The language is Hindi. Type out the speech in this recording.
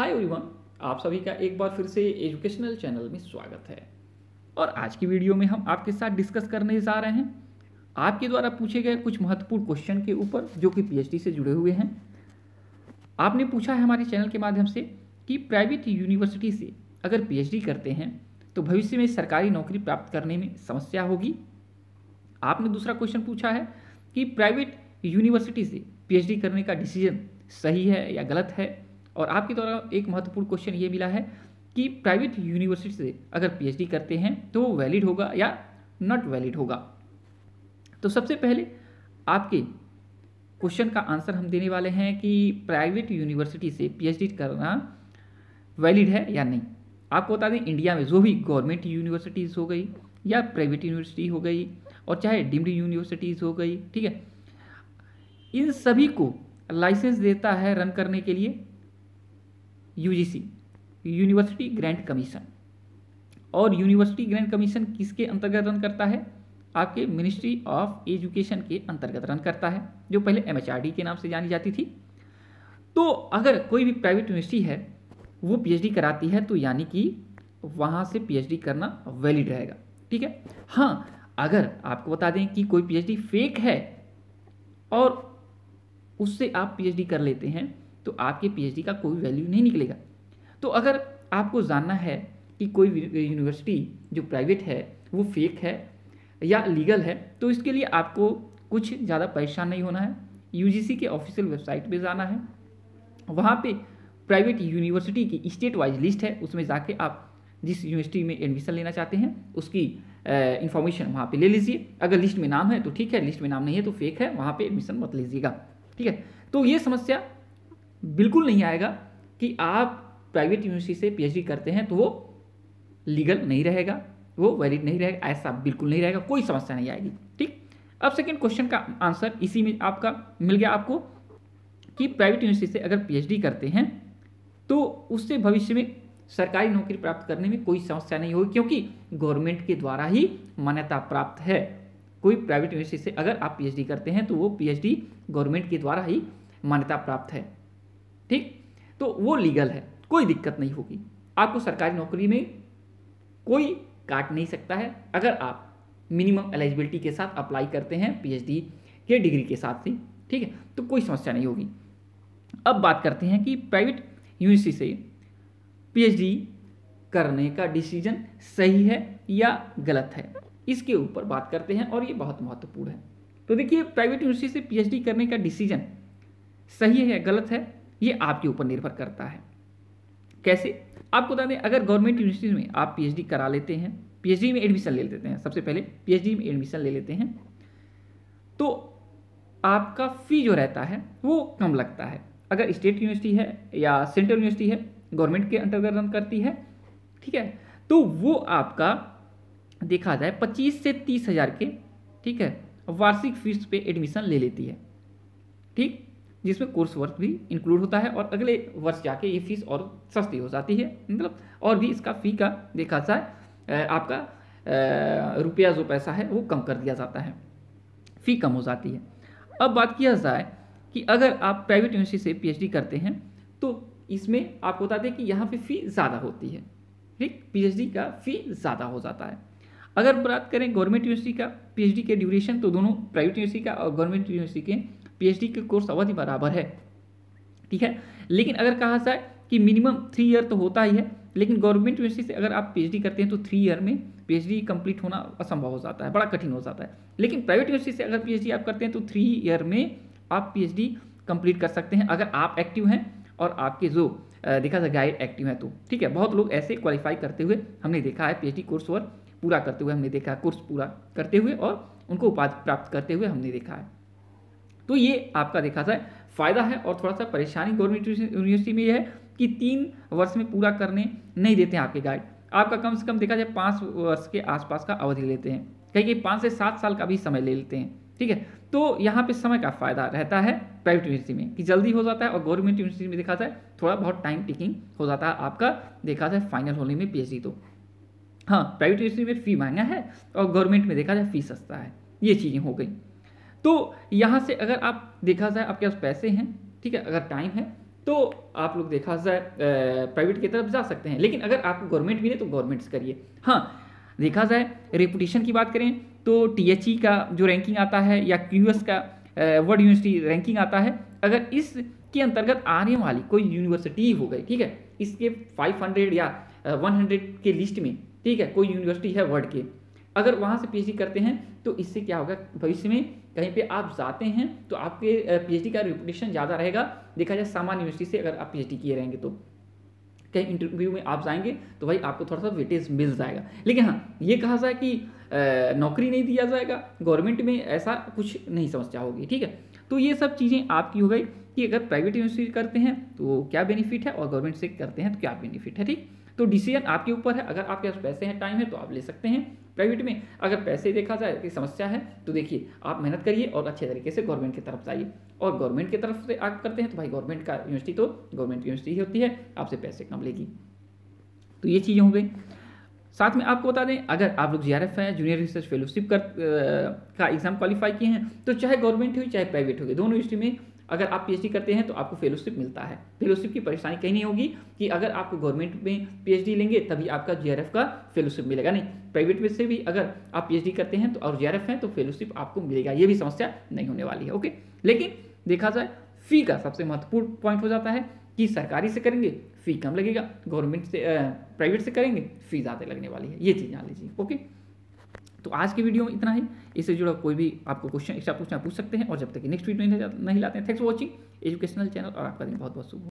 हाय एवरीवन आप सभी का एक बार फिर से एजुकेशनल चैनल में स्वागत है और आज की वीडियो में हम आपके साथ डिस्कस करने जा रहे हैं आपके द्वारा पूछे गए कुछ महत्वपूर्ण क्वेश्चन के ऊपर जो कि पीएचडी से जुड़े हुए हैं आपने पूछा है हमारे चैनल के माध्यम से कि प्राइवेट यूनिवर्सिटी से अगर पी करते हैं तो भविष्य में सरकारी नौकरी प्राप्त करने में समस्या होगी आपने दूसरा क्वेश्चन पूछा है कि प्राइवेट यूनिवर्सिटी से पी करने का डिसीजन सही है या गलत है और आपके द्वारा एक महत्वपूर्ण क्वेश्चन ये मिला है कि प्राइवेट यूनिवर्सिटी से अगर पीएचडी करते हैं तो वो वैलिड होगा या नॉट वैलिड होगा तो सबसे पहले आपके क्वेश्चन का आंसर हम देने वाले हैं कि प्राइवेट यूनिवर्सिटी से पीएचडी करना वैलिड है या नहीं आपको बता दें इंडिया में जो भी गवर्नमेंट यूनिवर्सिटीज़ हो गई या प्राइवेट यूनिवर्सिटी हो गई और चाहे डीम्ड यूनिवर्सिटीज़ हो गई ठीक है इन सभी को लाइसेंस देता है रन करने के लिए यूजीसी यूनिवर्सिटी ग्रैंड कमीशन और यूनिवर्सिटी ग्रैंड कमीशन किसके अंतर्गत रन करता है आपके मिनिस्ट्री ऑफ एजुकेशन के अंतर्गत रन करता है जो पहले एम के नाम से जानी जाती थी तो अगर कोई भी प्राइवेट यूनिवर्सिटी है वो डी कराती है तो यानी कि वहाँ से पीएचडी करना वैलिड रहेगा ठीक है हाँ अगर आपको बता दें कि कोई डी फेक है और उससे आप पीएचडी कर लेते हैं तो आपके पीएचडी का कोई वैल्यू नहीं निकलेगा तो अगर आपको जानना है कि कोई यूनिवर्सिटी जो प्राइवेट है वो फेक है या लीगल है तो इसके लिए आपको कुछ ज़्यादा परेशान नहीं होना है यूजीसी के ऑफिशियल वेबसाइट पे जाना है वहाँ पे प्राइवेट यूनिवर्सिटी की स्टेट वाइज लिस्ट है उसमें जाके आप जिस यूनिवर्सिटी में एडमिशन लेना चाहते हैं उसकी इन्फॉर्मेशन वहाँ पे ले लीजिए अगर लिस्ट में नाम है तो ठीक है लिस्ट में नाम नहीं है तो फेक है वहाँ पे एडमिशन मत लीजिएगा ठीक है तो ये समस्या बिल्कुल नहीं आएगा कि आप प्राइवेट यूनिवर्सिटी से पीएचडी करते हैं तो वो लीगल नहीं रहेगा वो वैलिड नहीं रहेगा ऐसा बिल्कुल नहीं रहेगा कोई समस्या नहीं आएगी ठीक अब सेकेंड क्वेश्चन का आंसर इसी में आपका मिल गया आपको कि प्राइवेट यूनिवर्सिटी से अगर पीएचडी करते हैं तो उससे भविष्य में सरकारी नौकरी प्राप्त करने में कोई समस्या नहीं होगी क्योंकि गवर्नमेंट के द्वारा ही मान्यता प्राप्त है कोई प्राइवेट यूनिवर्सिटी से अगर आप पीएचडी करते हैं तो वो पीएचडी गवर्नमेंट के द्वारा ही मान्यता प्राप्त है ठीक तो वो लीगल है कोई दिक्कत नहीं होगी आपको सरकारी नौकरी में कोई काट नहीं सकता है अगर आप मिनिमम एलिजिबिलिटी के साथ अप्लाई करते हैं पीएचडी के डिग्री के साथ ही ठीक है तो कोई समस्या नहीं होगी अब बात करते हैं कि प्राइवेट यूनिवर्सिटी से पीएचडी करने का डिसीजन सही है या गलत है इसके ऊपर बात करते हैं और ये बहुत महत्वपूर्ण है तो देखिए प्राइवेट यूनिवर्सिटी से पीएचडी करने का डिसीजन सही है या गलत है ये आपके ऊपर निर्भर करता है कैसे आपको बता दें अगर गवर्नमेंट यूनिवर्सिटी में आप पीएचडी करा लेते हैं पीएचडी में एडमिशन ले लेते हैं सबसे पहले पीएचडी में एडमिशन ले लेते हैं तो आपका फ़ी जो रहता है वो कम लगता है अगर स्टेट यूनिवर्सिटी है या सेंट्रल यूनिवर्सिटी है गवर्नमेंट के अंतर्गत रन करती है ठीक है तो वो आपका देखा जाए पच्चीस से तीस हज़ार के ठीक है वार्षिक फीस पे एडमिशन ले लेती है ठीक जिसमें कोर्स वर्क भी इंक्लूड होता है और अगले वर्ष जाके ये फीस और सस्ती हो जाती है मतलब और भी इसका फ़ी का देखा जाए आपका रुपया जो पैसा है वो कम कर दिया जाता है फ़ी कम हो जाती है अब बात किया जाए कि अगर आप प्राइवेट यूनिवर्सिटी से पीएचडी करते हैं तो इसमें आपको बता दें कि यहाँ पे फ़ी ज़्यादा होती है ठीक पीएचडी का फ़ी ज़्यादा हो जाता है अगर बात करें गवर्नमेंट यूनिवर्सिटी का पीएचडी के ड्यूरेशन तो दोनों प्राइवेट यूनिवर्सिटी का और गवर्नमेंट यूनिवर्सिटी के पीएचडी के कोर्स तो अवधि बराबर है ठीक है लेकिन अगर कहा जाए कि मिनिमम थ्री ईयर तो होता ही है लेकिन गवर्नमेंट यूनिवर्सिटी से अगर आप पीएचडी करते हैं तो थ्री ईयर में पीएचडी कंप्लीट होना असंभव हो जाता है बड़ा कठिन हो जाता है लेकिन प्राइवेट यूनिवर्सिटी से अगर पीएचडी आप करते हैं तो थ्री ईयर में आप पीएचडी कंप्लीट कर सकते हैं अगर आप एक्टिव हैं और आपके जो देखा जाए गाइड एक्टिव है तो ठीक है बहुत लोग ऐसे क्वालिफाई करते हुए हमने देखा है पी कोर्स और पूरा करते हुए हमने देखा कोर्स पूरा करते हुए और उनको उपाधि प्राप्त करते हुए हमने देखा है तो ये आपका देखा जाए फ़ायदा है और थोड़ा सा परेशानी गवर्नमेंट यूनिवर्सिटी में यह है कि तीन वर्ष में पूरा करने नहीं देते हैं आपके गाइड आपका कम से कम देखा जाए पाँच वर्ष के आसपास का अवधि लेते हैं कहीं कहीं पाँच से सात साल का भी समय ले लेते हैं ठीक है तो यहाँ पे समय का फ़ायदा रहता है प्राइवेट यूनिवर्सिटी में कि जल्दी हो जाता है और गवर्नमेंट यूनिवर्सिटी में देखा जाए थोड़ा बहुत टाइम टेकिंग हो जाता है आपका देखा जाए फाइनल होने में पीएचडी तो हाँ प्राइवेट यूनिवर्सिटी में फ़ी महंगा है और गवर्नमेंट में देखा जाए फ़ी सस्ता है ये चीज़ें हो गई तो यहाँ से अगर आप देखा जाए आपके पास पैसे हैं ठीक है अगर टाइम है तो आप लोग देखा जाए प्राइवेट की तरफ जा सकते हैं लेकिन अगर आपको गवर्नमेंट मिले तो गवर्नमेंट करिए हाँ देखा जाए रेपुटेशन की बात करें तो टी e का जो रैंकिंग आता है या क्यू का वर्ल्ड यूनिवर्सिटी रैंकिंग आता है अगर इस के अंतर्गत आने वाली कोई यूनिवर्सिटी हो गई ठीक है इसके 500 या 100 के लिस्ट में ठीक है कोई यूनिवर्सिटी है वर्ल्ड के अगर वहाँ से पीएचडी करते हैं तो इससे क्या होगा भविष्य में कहीं पे आप जाते हैं तो आपके पीएचडी का रिपुटेशन ज़्यादा रहेगा देखा जाए सामान्य यूनिवर्सिटी से अगर आप पी किए रहेंगे तो कहीं इंटरव्यू में आप जाएंगे तो भाई आपको थोड़ा सा वेटेज मिल जाएगा लेकिन हाँ ये कहा जाए कि नौकरी नहीं दिया जाएगा गवर्नमेंट में ऐसा कुछ नहीं समस्या होगी ठीक है तो ये सब चीज़ें आपकी हो गई कि अगर प्राइवेट यूनिवर्सिटी करते हैं तो क्या बेनिफिट है और गवर्नमेंट से करते हैं तो क्या बेनिफिट है ठीक तो डिसीजन आपके ऊपर है अगर आपके पास पैसे हैं टाइम है तो आप ले सकते हैं प्राइवेट में अगर पैसे देखा जाए कि समस्या है तो देखिए आप मेहनत करिए और अच्छे तरीके से गवर्नमेंट की तरफ जाइए और गवर्नमेंट की तरफ से आप करते हैं तो भाई गवर्नमेंट का यूनिवर्सिटी तो गवर्नमेंट की यूनिवर्सिटी ही होती है आपसे पैसे कम लेगी तो ये चीज़ें हो गई साथ में आपको बता दें अगर आप लोग जी आर एफ हैं जूनियर रिसर्च फेलोशिप कर आ, का एग्ज़ाम क्वालिफाई किए हैं तो चाहे गवर्नमेंट हो चाहे प्राइवेट हो दोनों यूनिवर्सिटी में अगर आप पीएचडी करते हैं तो आपको फेलोशिप मिलता है फेलोशिप की परेशानी कहीं नहीं होगी कि अगर आप गवर्नमेंट में पीएचडी लेंगे तभी आपका जीआरएफ का फेलोशिप मिलेगा नहीं प्राइवेट में से भी अगर आप पीएचडी करते हैं तो और जीआरएफ हैं तो फेलोशिप आपको मिलेगा ये भी समस्या नहीं होने वाली है ओके लेकिन देखा जाए फी का सबसे महत्वपूर्ण पॉइंट हो जाता है कि सरकारी से करेंगे फ़ी कम लगेगा गवर्नमेंट से प्राइवेट से करेंगे फ़ी ज़्यादा लगने वाली है ये चीज़ जान लीजिए ओके तो आज के वीडियो में इतना ही इससे जुड़ा कोई भी आपको क्वेश्चन एक्स्ट्रा पूछना पूछ सकते हैं और जब तक नेक्स्ट वीडियो नहीं लाते हैं thanks for watching educational channel और आपका दिन बहुत बहुत शुभ